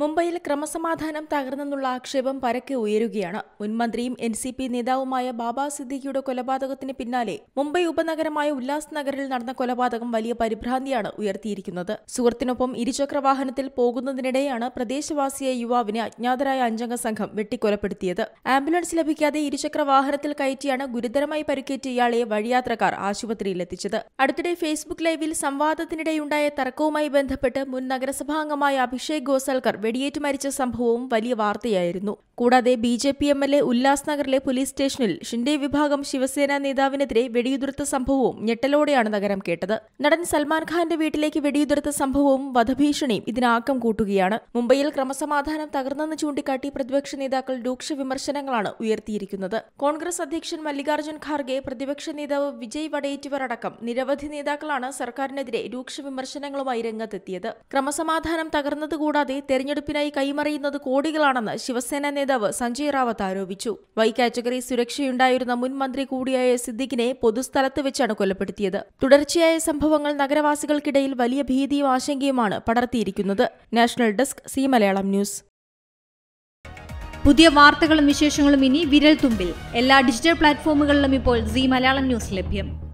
മുംബൈയിൽ ക്രമസമാധാനം തകർന്നെന്നുള്ള ആക്ഷേപം പരക്കെ ഉയരുകയാണ് മുൻമന്ത്രിയും എൻ സി പി നേതാവുമായ ബാബ സിദ്ദിഖിയുടെ കൊലപാതകത്തിന് പിന്നാലെ മുംബൈ ഉപനഗരമായ ഉല്ലാസ് നഗറിൽ നടന്ന കൊലപാതകം വലിയ പരിഭ്രാന്തിയാണ് ഉയർത്തിയിരിക്കുന്നത് സുഹൃത്തിനൊപ്പം ഇരുചക്രവാഹനത്തിൽ പോകുന്നതിനിടെയാണ് പ്രദേശവാസിയായ യുവാവിനെ അജ്ഞാതരായ അഞ്ചംഗ സംഘം വെട്ടിക്കൊലപ്പെടുത്തിയത് ആംബുലൻസ് ലഭിക്കാതെ ഇരുചക്രവാഹനത്തിൽ കയറ്റിയാണ് ഗുരുതരമായി പരിക്കേറ്റ ഇയാളെ വഴിയാത്രക്കാർ ആശുപത്രിയിലെത്തിച്ചത് അടുത്തിടെ ഫേസ്ബുക്ക് ലൈവിൽ സംവാദത്തിനിടെയുണ്ടായ തർക്കവുമായി ബന്ധപ്പെട്ട് മുൻ നഗരസഭാംഗമായ അഭിഷേക് ഗോസൽക്കർ വെടിയേറ്റ് മരിച്ച സംഭവവും വലിയ വാർത്തയായിരുന്നു കൂടാതെ B J P M L A Ullas നഗറിലെ പോലീസ് സ്റ്റേഷനിൽ ഷിൻഡെ വിഭാഗം ശിവസേന നേതാവിനെതിരെ വെടിയുതിർത്ത സംഭവവും ഞെട്ടലോടെയാണ് നഗരം കേട്ടത് നടൻ സൽമാൻ ഖാന്റെ വീട്ടിലേക്ക് വെടിയുതിർത്ത സംഭവവും വധഭീഷണിയും ഇതിനാക്കം കൂട്ടുകയാണ് മുംബൈയിൽ ക്രമസമാധാനം തകർന്നെന്ന് ചൂണ്ടിക്കാട്ടി പ്രതിപക്ഷ നേതാക്കൾ രൂക്ഷ വിമർശനങ്ങളാണ് ഉയർത്തിയിരിക്കുന്നത് കോൺഗ്രസ് അധ്യക്ഷൻ മല്ലികാർജ്ജുൻ ഖാർഗെ പ്രതിപക്ഷ നേതാവ് വിജയ് വടയേറ്റിവർ അടക്കം നിരവധി നേതാക്കളാണ് സർക്കാരിനെതിരെ രൂക്ഷ വിമർശനങ്ങളുമായി രംഗത്തെത്തിയത് ക്രമസമാധാനം തകർന്നതുകൂടാതെ തെരഞ്ഞെടുപ്പ് തെരഞ്ഞെടുപ്പിനായി കൈമറിയുന്നത് കോടികളാണെന്ന് ശിവസേന നേതാവ് സഞ്ജയ് റാവത്ത് ആരോപിച്ചു വൈ കാറ്റഗറി സുരക്ഷയുണ്ടായിരുന്ന മുൻ മന്ത്രി കൂടിയായ സിദ്ദിഖിനെ പൊതുസ്ഥലത്ത് വെച്ചാണ് കൊലപ്പെടുത്തിയത് തുടർച്ചയായ സംഭവങ്ങൾ നഗരവാസികൾക്കിടയിൽ വലിയ ഭീതിയും ആശങ്കയുമാണ് പടർത്തിയിരിക്കുന്നത് national desk C Malayalam news പുതിയ വാർത്തകളും വിശേഷങ്ങളും ഇനി വിരൽ തുമ്പിൽ എല്ലാ ഡിജിറ്റൽ പ്ലാറ്റ്ഫോമുകളിലും ഇപ്പോൾ സി മലയാളം ന്യൂസ് ലഭ്യം